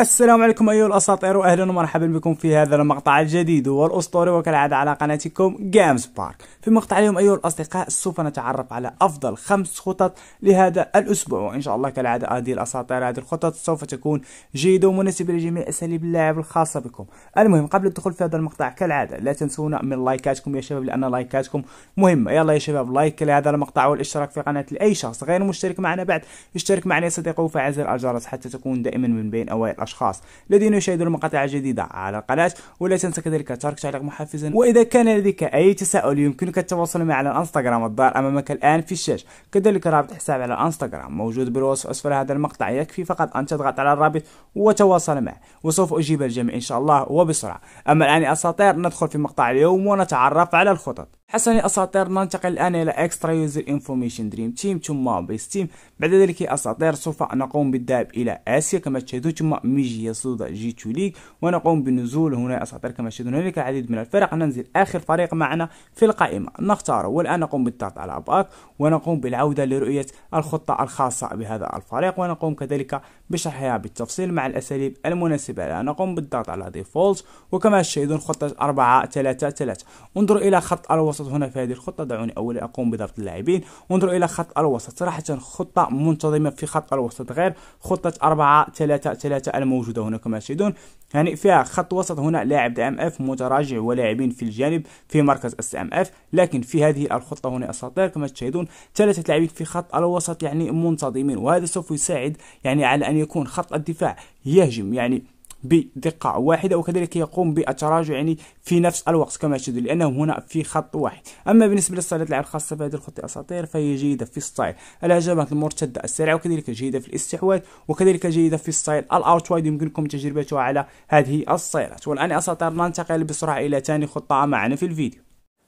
السلام عليكم ايها الاساطير واهلا ومرحبا بكم في هذا المقطع الجديد والاسطوري وكالعاده على قناتكم جيمز بارك في مقطع اليوم ايها الاصدقاء سوف نتعرف على افضل خمس خطط لهذا الاسبوع وان شاء الله كالعاده هذه الاساطير هذه الخطط سوف تكون جيده ومناسبه لجميع اساليب اللعب الخاصه بكم المهم قبل الدخول في هذا المقطع كالعاده لا تنسونا من لايكاتكم يا شباب لان لايكاتكم مهمه يلا يا شباب لايك لهذا المقطع والاشتراك في قناه لاي شخص غير مشترك معنا بعد اشترك معنا يا صديقي وفعل زر الجرس حتى تكون دائما من بين اوائل الأشخاص الذين يشاهدون المقاطع الجديدة على القناة ولا تنسى كذلك ترك تعليق محفزا وإذا كان لديك أي تساؤل يمكنك التواصل معي على الانستغرام الدار أمامك الآن في الشاشة كذلك رابط حسابي على الانستغرام موجود بالوصف أسفل هذا المقطع يكفي فقط أن تضغط على الرابط وتواصل معي وسوف أجيب الجميع إن شاء الله وبسرعة أما الآن أساطير ندخل في مقطع اليوم ونتعرف على الخطط يا أساطير ننتقل الآن إلى إكسترا يوزر انفورميشن دريم تيم ثم بيس تيم بعد ذلك أساطير سوف نقوم بالذهاب إلى آسيا كما تشاهدون ثم ميجي يسودا جي تو ليج ونقوم بالنزول هنا أساطير كما تشاهدون هناك العديد من الفرق ننزل آخر فريق معنا في القائمة نختاره والآن نقوم بالضغط على باك ونقوم بالعودة لرؤية الخطة الخاصة بهذا الفريق ونقوم كذلك بشرحها بالتفصيل مع الأساليب المناسبة لها نقوم بالضغط على ديفولت وكما تشاهدون خطة 4 3 3 انظروا إلى خط الوسط الوسط هنا في هذه الخطة دعوني أولا أقوم بضبط اللاعبين وانظر إلى خط الوسط صراحة خطة منتظمة في خط الوسط غير خطة 4 3 3 الموجودة هنا كما تشاهدون يعني فيها خط وسط هنا لاعب ام اف متراجع ولاعبين في الجانب في مركز اس ام اف لكن في هذه الخطه هنا اساطير كما تشاهدون ثلاثه لاعبين في خط الوسط يعني منتظمين وهذا سوف يساعد يعني على ان يكون خط الدفاع يهجم يعني بدقة واحدة وكذلك يقوم بالتراجع يعني في نفس الوقت كما تشاهدون لأنهم هنا في خط واحد أما بالنسبة للصناديق الخاصة بهذه الخطة الأساطير فهي جيدة في ستايل الهجمات المرتدة السريعة وكذلك جيدة في الاستحواذ وكذلك جيدة في ستايل الأوت وايد يمكنكم تجربتها على هذه الصيلات والآن أساطير ننتقل بسرعة إلى ثاني خطة معنا في الفيديو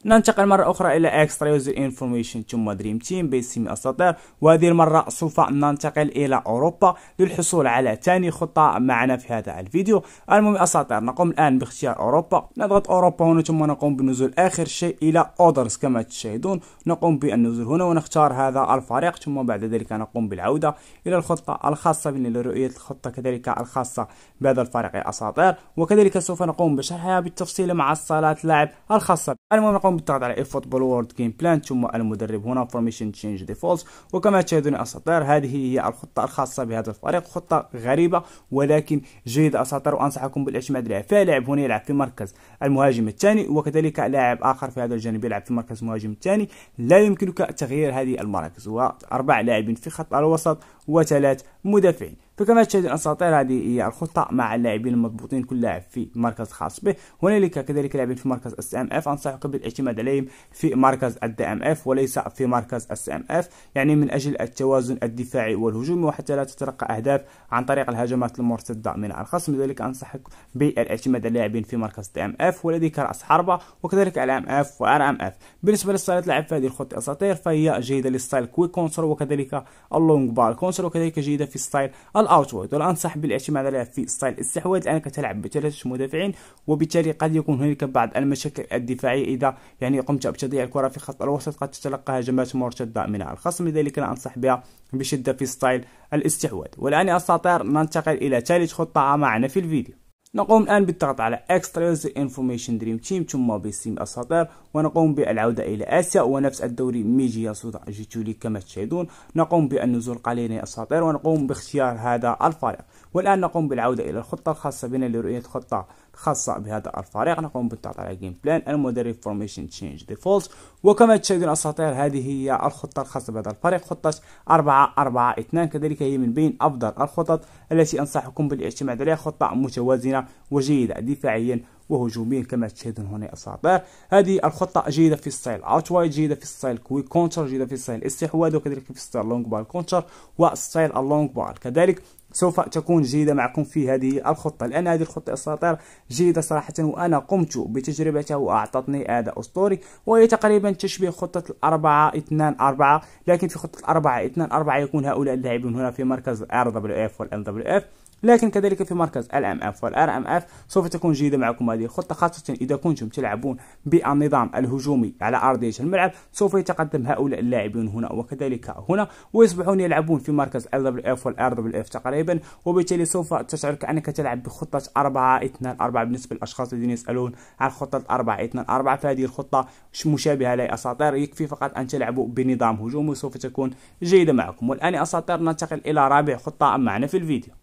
ننتقل مرة أخرى إلى Extra User Information ثم Dream Team باسم أساطير وهذه المرة سوف ننتقل إلى أوروبا للحصول على ثاني خطة معنا في هذا الفيديو المهم أساطير نقوم الآن باختيار أوروبا نضغط أوروبا هنا ثم نقوم بنزول آخر شيء إلى Others كما تشاهدون نقوم بالنزول هنا ونختار هذا الفريق ثم بعد ذلك نقوم بالعودة إلى الخطة الخاصة بنا لرؤية الخطة كذلك الخاصة بهذا الفريق أساطير وكذلك سوف نقوم بشرحها بالتفصيل مع الصالات لاعب الخاصة المهم نقوم اليوم بالضغط على فوتبول وورد جيم بلان ثم المدرب هنا فورميشن تشينج ديفولت وكما تشاهدون اساطير هذه هي الخطه الخاصه بهذا الفريق خطه غريبه ولكن جيده اساطير وانصحكم بالاعتماد عليها فلاعب هنا يلعب في مركز المهاجم الثاني وكذلك لاعب اخر في هذا الجانب يلعب في مركز المهاجم الثاني لا يمكنك تغيير هذه المراكز واربع لاعبين في خط الوسط وثلاث مدافعين فكما تشاهد الاساطير هذه هي الخطه مع اللاعبين المضبوطين كل لاعب في مركز خاص به هنالك كذلك لاعبين في مركز اس ام اف انصحك بالاعتماد عليهم في مركز الدي ام اف وليس في مركز اس ام اف يعني من اجل التوازن الدفاعي والهجومي وحتى لا تتلقى اهداف عن طريق الهجمات المرتده من الخصم لذلك انصحك بالاعتماد على اللاعبين في مركز الدي ام اف ولديك راس حربه وكذلك ال ام اف وار ام اف بالنسبه للستايلات لاعب في هذه الخطه اساطير فهي جيده للستايل كويك كونسر وكذلك اللونج بال كونسر وكذلك جيده في ستايل الاوتورد والان انصح بالاعتماد عليها في ستايل الاستحواذ لانك تلعب بثلاثه مدافعين وبالتالي قد يكون هناك بعض المشاكل الدفاعيه اذا يعني قمت بتضييع الكره في خط الوسط قد تتلقى هجمات مرتده من الخصم لذلك انا انصح بها بشده في ستايل الاستحواذ والان اساطير ننتقل الى ثالث خطه معنا في الفيديو نقوم الآن بالضغط على Extras Information Dream Team ثم باسم السطر ونقوم بالعودة إلى آسيا ونفس الدوري ميجي يسود جيتولي كما تشاهدون نقوم بالنزول قليلا السطر ونقوم باختيار هذا الفريق والآن نقوم بالعودة إلى الخطة الخاصة بنا لرؤية خطة خاصة بهذا الفريق نقوم بالضغط على جيم بلان المدرب فورميشن تشينج ديفولت وكما تشاهدون أساطير هذه هي الخطة الخاصة بهذا الفريق خطة 4 4 2 كذلك هي من بين أفضل الخطط التي أنصحكم بالاعتماد عليها خطة متوازنة وجيدة دفاعيا وهجوميا كما تشاهدون هنا اساطير هذه الخطه جيده في ستايل اوت وايد جيده في ستايل كويك كونتر جيده في ستايل الاستحواذ وكذلك في ستايل لونج بال كونتر وستايل اللونج بال كذلك سوف تكون جيدة معكم في هذه الخطة لأن هذه الخطة الساطرة جيدة صراحة وأنا قمت بتجربتها وأعطتني أداء أسطوري وهي تقريبا تشبه خطة الأربعة اثنان أربعة لكن في خطة الأربعة اثنان أربعة يكون هؤلاء اللاعبون هنا في مركز ال RWF إيه وال NWF لكن كذلك في مركز ال ام اف والار ام اف سوف تكون جيده معكم هذه الخطه خاصه اذا كنتم تلعبون بالنظام الهجومي على ارضيه الملعب سوف يتقدم هؤلاء اللاعبين هنا وكذلك هنا ويصبحون يلعبون في مركز ال دبليو اف والار دبليو اف تقريبا وبالتالي سوف تشعر كانك تلعب بخطه 4 2 4 بالنسبه للاشخاص الذين يسالون عن خطه 4 2 4 فهذه الخطه مشابهه لاساطير يكفي فقط ان تلعبوا بنظام هجومي سوف تكون جيده معكم والان اساطير ننتقل الى رابع خطه معنا في الفيديو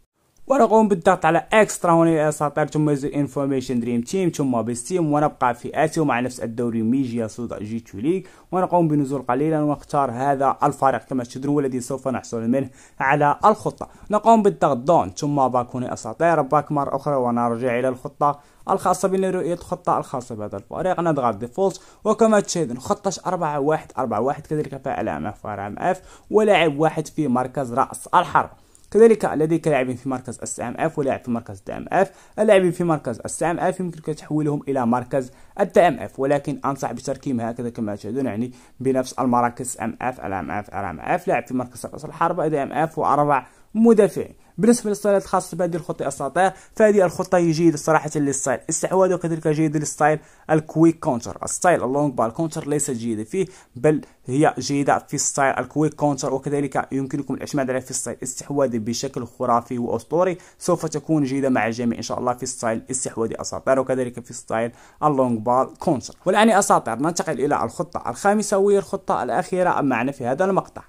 وانا اقوم بالضغط على اكسترا هنا اساطير ثم يزيد انفورميشن دريم تيم ثم بستيم ونبقى في اتي ومع نفس الدوري ميجيا سودا جي تو ليغ ونقوم بنزول قليلا ونختار هذا الفريق كما تشدرون الذي سوف نحصل منه على الخطه نقوم بالضغط دون ثم باك هنا اساطير باك مره اخرى ونرجع الى الخطه الخاصة بنا رؤية الخطة الخاصة بهذا الفريق نضغط ديفولت وكما تشاهدون خطة 4 1 4 1 كذلك فعل مع فرع اف ولاعب واحد في مركز رأس الحرب كذلك لديك لاعبين في مركز السي ام اف ولاعب في مركز التي ام اف اللاعبين في مركز السي ام اف يمكنك تحويلهم الى مركز الدي ام اف ولكن انصح بتركيبهم هكذا كما تشاهدون يعني بنفس المراكز ام اف الام اف الام اف لاعب في مركز رأس الحربة ام اف واربع مدافعين بالنسبه للستايلات الخاصه بهذه الخطه استطيع فهذه الخطه جيده صراحه للستايل استحواذ كذلك جيد للستايل الكويك كونتر الستايل اللونج بال كونتر ليست جيده فيه بل هي جيده في الستايل الكويك كونتر وكذلك يمكنكم الاعتماد عليها في الستايل استحواذي بشكل خرافي واسطوري سوف تكون جيده مع الجميع ان شاء الله في الستايل استحواذي اساطير وكذلك في الستايل اللونج بال كونتر والان اساطير ننتقل الى الخطه الخامسه وهي الخطه الاخيره معنا في هذا المقطع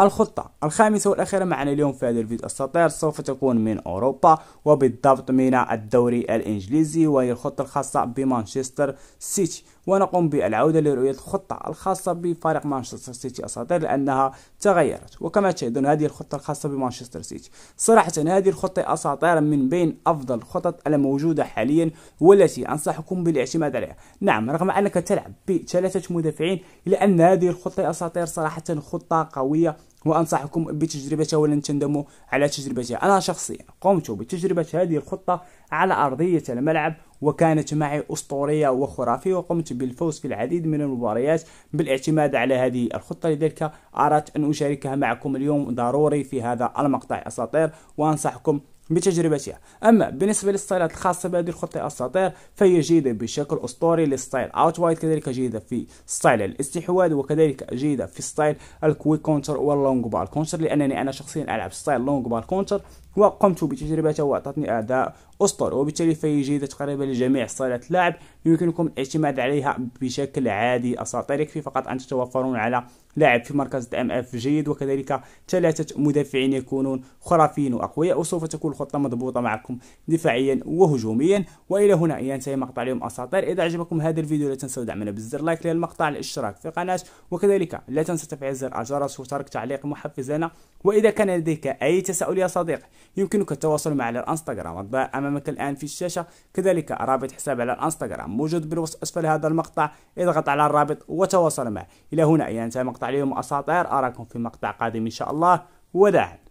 الخطة الخامسة والأخيرة معنا اليوم في هذا الفيديو السطير سوف تكون من أوروبا وبالضبط من الدوري الإنجليزي وهي الخطة الخاصة بمانشستر سيتي ونقوم بالعودة لرؤية الخطة الخاصة بفريق مانشستر سيتي السطير لأنها تغيرت وكما تشاهدون هذه الخطة الخاصة بمانشستر سيتي صراحة هذه الخطة أساطير من بين أفضل الخطط الموجودة حاليا والتي أنصحكم بالاعتماد عليها نعم رغم أنك تلعب بثلاثة مدافعين إلا أن هذه الخطة أساطير صراحة خطة قوية وأنصحكم بتجربته ولن تندموا على تجربتها أنا شخصيا قمت بتجربة هذه الخطة على أرضية الملعب وكانت معي أسطورية وخرافية وقمت بالفوز في العديد من المباريات بالاعتماد على هذه الخطة لذلك أردت أن أشاركها معكم اليوم ضروري في هذا المقطع أساطير وأنصحكم بتجربتها أما بالنسبة للستايلات الخاصة بهذه الخطة الأساطير فهي جيدة بشكل أسطوري للستايل أوت وايد كذلك جيدة في ستايل الاستحواذ وكذلك جيدة في ستايل الكويك كونتر واللونج بال كونتر لأنني أنا شخصيا ألعب ستايل لونج بال كونتر وقمت بتجربتها وأعطتني أداء أسطوري وبالتالي فهي جيدة تقريبا لجميع ستايلات اللاعب يمكنكم الاعتماد عليها بشكل عادي أساطير يكفي فقط أن تتوفرون على لاعب في مركز ام اف جيد وكذلك ثلاثه مدافعين يكونون خرافيين واقوياء وسوف تكون الخطه مضبوطه معكم دفاعيا وهجوميا والى هنا ينتهي مقطع اليوم اساطير اذا عجبكم هذا الفيديو لا تنسوا دعمنا بالزر لايك للمقطع الاشتراك في القناه وكذلك لا تنسى تفعيل زر الجرس وترك تعليق محفز لنا واذا كان لديك اي تساؤل يا صديق يمكنك التواصل معي على الانستغرام امامك الان في الشاشه كذلك رابط حساب على الانستغرام موجود بالوصف اسفل هذا المقطع اضغط على الرابط وتواصل معي الى هنا ينتهي مقطع مقطع اليوم أساطير أراكم في مقطع قادم إن شاء الله وداعا